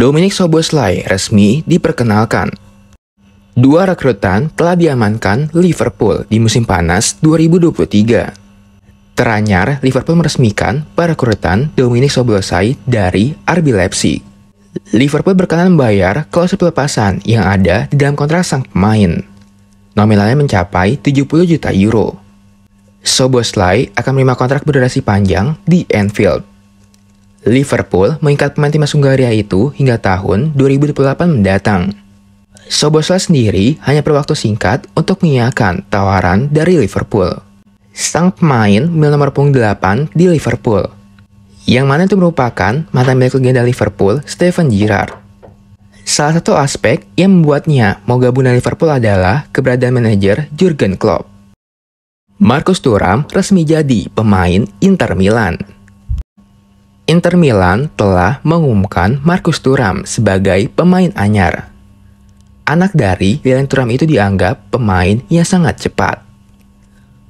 Dominic Soboslai resmi diperkenalkan. Dua rekrutan telah diamankan Liverpool di musim panas 2023. Teranyar, Liverpool meresmikan perekrutan Dominic Soboslai dari RB Leipzig. Liverpool berkenan membayar klausul pelepasan yang ada di dalam kontrak sang pemain. Nominalnya mencapai 70 juta euro. Soboslai akan menerima kontrak berdurasi panjang di Anfield. Liverpool mengikat pemain timnas Hungaria itu hingga tahun 2028 mendatang. Sobosla sendiri hanya perlu waktu singkat untuk mengiakan tawaran dari Liverpool. Sang pemain mil nomor punggung 8 di Liverpool, yang mana itu merupakan mata milik legenda Liverpool Steven Gerrard. Salah satu aspek yang membuatnya mau gabung dengan Liverpool adalah keberadaan manajer Jurgen Klopp. Marcus Thuram resmi jadi pemain Inter Milan. Inter Milan telah mengumumkan Marcus Turam sebagai pemain anyar. Anak dari Lilian Turam itu dianggap pemain yang sangat cepat.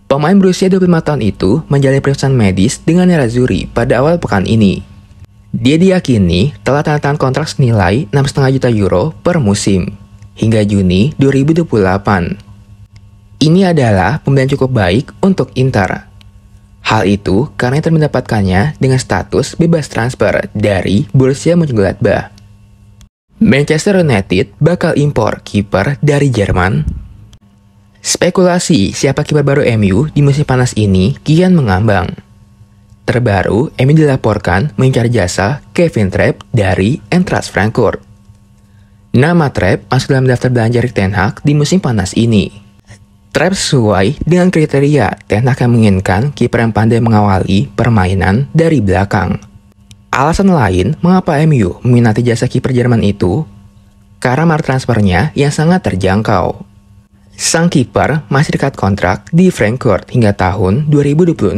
Pemain berusia 25 tahun itu menjalani pemeriksaan medis dengan Nerazzurri pada awal pekan ini. Dia diyakini telah tanda tangan kontrak senilai 6,5 juta euro per musim hingga Juni 2028. Ini adalah pembelian cukup baik untuk Inter Hal itu karena terdapatkannya mendapatkannya dengan status bebas transfer dari Borussia Mönchengladbach. Manchester United bakal impor kiper dari Jerman. Spekulasi siapa kiper baru MU di musim panas ini kian mengambang. Terbaru, MU dilaporkan mencari jasa Kevin Trapp dari Entras Frankfurt. Nama Trapp masuk dalam daftar belanja Rick Ten Hag di musim panas ini. Trap sesuai dengan kriteria Tenak yang menginginkan kiper yang pandai mengawali permainan dari belakang. Alasan lain mengapa MU meminati jasa kiper Jerman itu karena mar transfernya yang sangat terjangkau. Sang kiper masih dekat kontrak di Frankfurt hingga tahun 2026.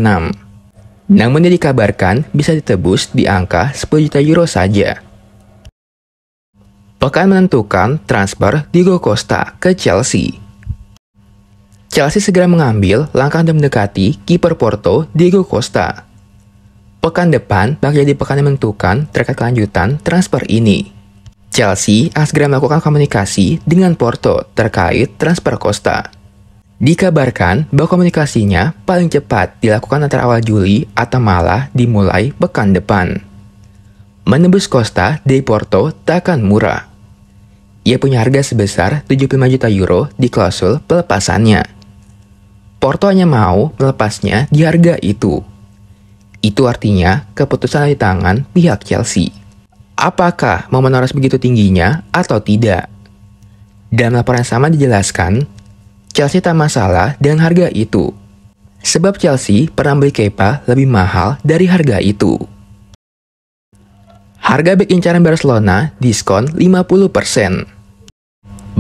Namun yang dikabarkan bisa ditebus di angka 10 juta euro saja. Pekan menentukan transfer Diego Costa ke Chelsea. Chelsea segera mengambil langkah untuk mendekati kiper Porto Diego Costa. Pekan depan bakal jadi pekan yang menentukan terkait kelanjutan transfer ini. Chelsea akan segera melakukan komunikasi dengan Porto terkait transfer Costa. Dikabarkan bahwa komunikasinya paling cepat dilakukan antara awal Juli atau malah dimulai pekan depan. Menembus Costa di Porto takkan murah. Ia punya harga sebesar 75 juta euro di klausul pelepasannya. Porto hanya mau melepasnya di harga itu. Itu artinya keputusan di tangan pihak Chelsea. Apakah mau menoras begitu tingginya atau tidak? Dalam laporan sama dijelaskan, Chelsea tak masalah dengan harga itu. Sebab Chelsea pernah beli Kepa lebih mahal dari harga itu. Harga back incaran Barcelona diskon 50%.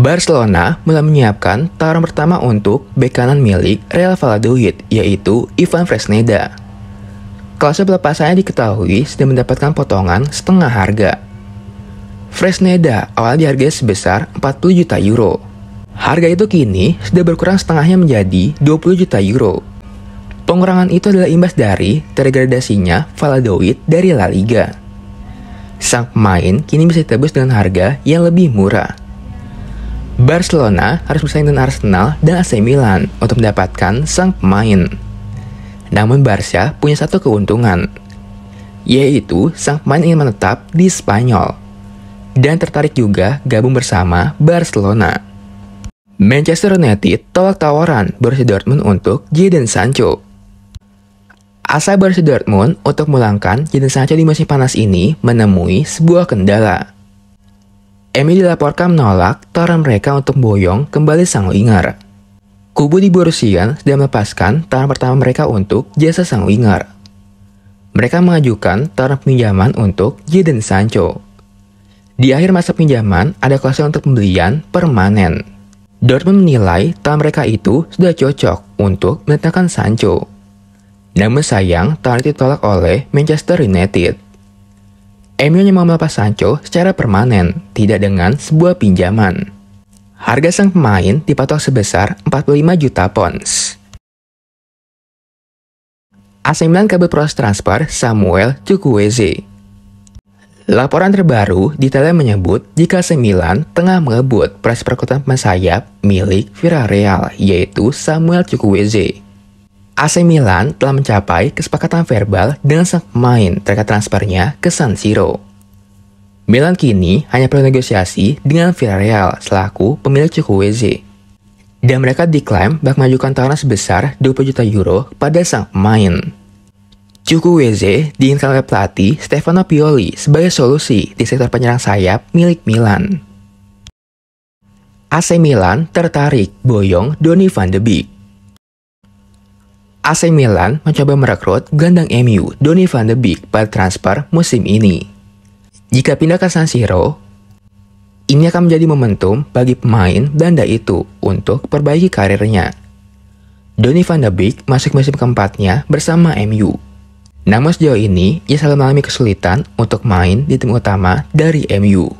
Barcelona mulai menyiapkan tawaran pertama untuk bek kanan milik Real Valladolid, yaitu Ivan Fresneda. Klase pelepasannya diketahui sudah mendapatkan potongan setengah harga. Fresneda awal dihargai sebesar 40 juta euro. Harga itu kini sudah berkurang setengahnya menjadi 20 juta euro. Pengurangan itu adalah imbas dari terdegradasinya Valladolid dari La Liga. Sang pemain kini bisa ditebus dengan harga yang lebih murah. Barcelona harus bersaing dengan Arsenal dan AC Milan untuk mendapatkan sang pemain. Namun Barca punya satu keuntungan, yaitu sang pemain ingin menetap di Spanyol dan tertarik juga gabung bersama Barcelona. Manchester United tolak tawaran Borussia Dortmund untuk Jadon Sancho. Asa Borussia Dortmund untuk mulangkan Jadon Sancho di musim panas ini menemui sebuah kendala Emi dilaporkan menolak tawaran mereka untuk boyong kembali sang winger. Kubu di Borusian sudah melepaskan tawaran pertama mereka untuk jasa sang winger. Mereka mengajukan tawaran pinjaman untuk Jaden Sancho. Di akhir masa pinjaman, ada klausul untuk pembelian permanen. Dortmund menilai tawaran mereka itu sudah cocok untuk menetapkan Sancho. Namun sayang, tawaran itu ditolak oleh Manchester United. MU hanya melepas Sancho secara permanen, tidak dengan sebuah pinjaman. Harga sang pemain dipatok sebesar 45 juta pounds. AC Milan kabel proses transfer Samuel Chukwueze. Laporan terbaru detailnya menyebut jika AC Milan tengah mengebut pres perkuatan sayap milik Villarreal yaitu Samuel Chukwueze. AC Milan telah mencapai kesepakatan verbal dengan sang pemain terkait transfernya ke San Siro. Milan kini hanya perlu negosiasi dengan Villarreal selaku pemilik Chukwueze. Dan mereka diklaim bak majukan tawaran sebesar 20 juta euro pada sang pemain. Chukwueze diinginkan oleh pelatih Stefano Pioli sebagai solusi di sektor penyerang sayap milik Milan. AC Milan tertarik boyong Donny van de Beek. AC Milan mencoba merekrut gandang MU Donny van de Beek pada transfer musim ini. Jika pindah ke San Siro, ini akan menjadi momentum bagi pemain Belanda itu untuk perbaiki karirnya. Donny van de Beek masuk musim keempatnya bersama MU. Namun sejauh ini, ia selalu mengalami kesulitan untuk main di tim utama dari MU.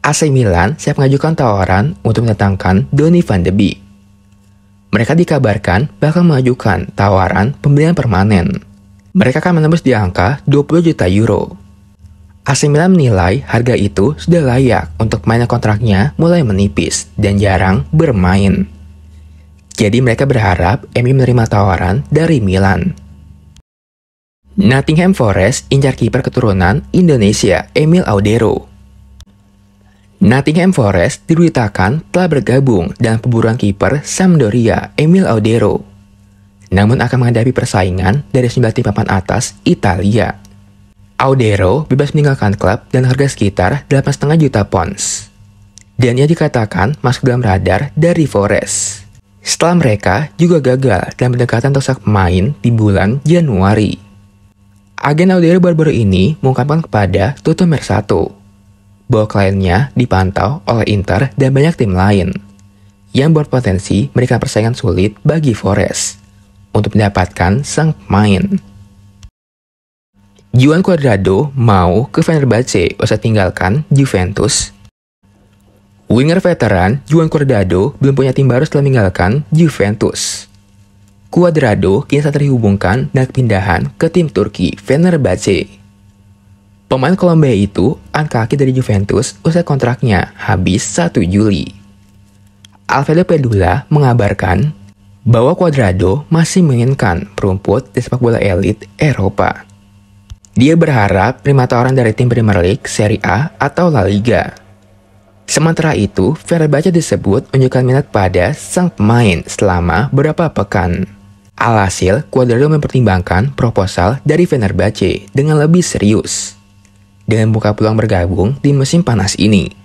AC Milan siap mengajukan tawaran untuk mendatangkan Donny van de Beek. Mereka dikabarkan bakal mengajukan tawaran pembelian permanen. Mereka akan menembus di angka 20 juta euro. AC Milan menilai harga itu sudah layak untuk main kontraknya mulai menipis dan jarang bermain. Jadi mereka berharap Emil menerima tawaran dari Milan. Nottingham Forest incar kiper keturunan Indonesia Emil Audero Nottingham Forest diberitakan telah bergabung dengan pemburuan kiper Sampdoria Emil Audero. Namun akan menghadapi persaingan dari sembilan tim papan atas Italia. Audero bebas meninggalkan klub dan harga sekitar 8,5 juta pounds. Dan ia dikatakan masuk dalam radar dari Forest. Setelah mereka juga gagal dalam pendekatan tosak pemain di bulan Januari. Agen Audero baru-baru ini mengungkapkan kepada Toto Mersato bahwa kliennya dipantau oleh Inter dan banyak tim lain yang berpotensi memberikan persaingan sulit bagi Forest untuk mendapatkan sang pemain. Juan Cuadrado mau ke Fenerbahce usai tinggalkan Juventus. Winger veteran Juan Cuadrado belum punya tim baru setelah meninggalkan Juventus. Cuadrado kini saat terhubungkan dan pindahan ke tim Turki Fenerbahce. Pemain Kolombia itu angka kaki dari Juventus usai kontraknya habis 1 Juli. Alfredo Pedula mengabarkan bahwa Cuadrado masih menginginkan perumput di sepak bola elit Eropa. Dia berharap lima tawaran dari tim Premier League, Serie A, atau La Liga. Sementara itu, Fenerbahce disebut menunjukkan minat pada sang pemain selama beberapa pekan. Alhasil, Cuadrado mempertimbangkan proposal dari Fenerbahce dengan lebih serius dengan buka peluang bergabung di mesin panas ini.